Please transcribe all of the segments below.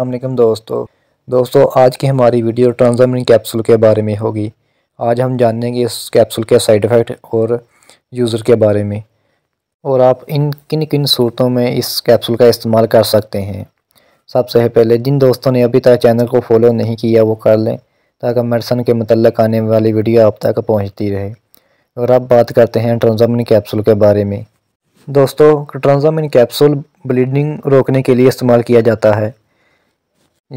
अलमेकम दोस्तों दोस्तों आज की हमारी वीडियो ट्रांजामिन कैप्सूल के बारे में होगी आज हम जानेंगे इस कैप्सूल के साइड इफ़ेक्ट और यूज़र के बारे में और आप इन किन किन सूरतों में इस कैप्सूल का इस्तेमाल कर सकते हैं सबसे पहले जिन दोस्तों ने अभी तक चैनल को फॉलो नहीं किया वो कर लें ताकि मेडिसन के मतलब आने वाली वीडियो आप तक पहुँचती रहे और अब बात करते हैं ट्रांजामिन कैप्सूल के बारे में दोस्तों ट्रांजामिन कैप्सूल ब्लीडिंग रोकने के लिए इस्तेमाल किया जाता है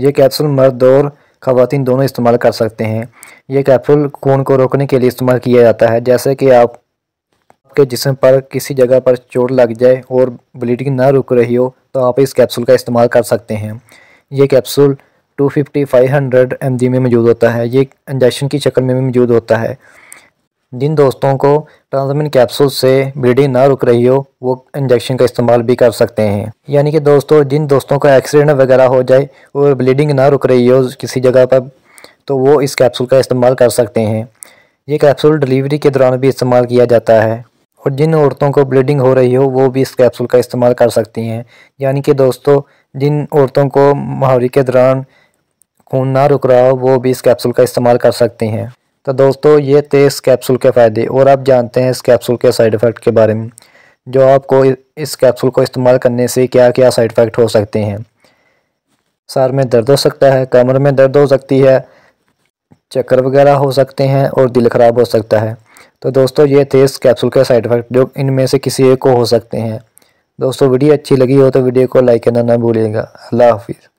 ये कैप्सूल मर्द और ख़वान दोनों इस्तेमाल कर सकते हैं ये कैप्सूल खून को रोकने के लिए इस्तेमाल किया जाता है जैसे कि आप आपके जिसम पर किसी जगह पर चोट लग जाए और ब्लीडिंग ना रुक रही हो तो आप इस कैप्सूल का इस्तेमाल कर सकते हैं ये कैप्सूल 250-500 एमजी में मौजूद होता है ये इंजेक्शन की शक्ल में भी मौजूद होता है जिन दोस्तों को ट्रांसमिन कैप्सूल से ब्लीडिंग ना रुक रही हो वो इंजेक्शन का इस्तेमाल भी कर सकते हैं यानी कि दोस्तों जिन दोस्तों का एक्सीडेंट वगैरह हो जाए और ब्लीडिंग ना रुक रही हो किसी जगह पर तो वो इस कैप्सूल का इस्तेमाल कर सकते हैं ये कैप्सूल डिलीवरी के दौरान भी इस्तेमाल किया जाता है और जिन औरतों को ब्लीडिंग हो रही हो वो भी इस कैप्सूल का इस्तेमाल कर सकती हैं यानी कि दोस्तों जिन औरतों को माहौरी के दौरान खून ना रुक रहा हो वो भी इस कैप्सूल का इस्तेमाल कर सकती हैं तो दोस्तों ये थे इस कैप्सूल के फ़ायदे और आप जानते हैं इस कैप्सूल के साइड इफ़ेक्ट के बारे में जो आपको इस कैप्सूल को इस्तेमाल करने से क्या क्या साइड इफ़ेक्ट हो सकते हैं सर में दर्द हो सकता है कमर में दर्द हो सकती है चक्कर वगैरह हो सकते हैं और दिल ख़राब हो सकता है तो दोस्तों ये थे इस कैप्सूल के साइड इफ़ेक्ट जो इनमें से किसी एक को हो सकते हैं दोस्तों वीडियो अच्छी लगी हो तो वीडियो को लाइक करना ना भूलिएगा अल्लाह हाफिज़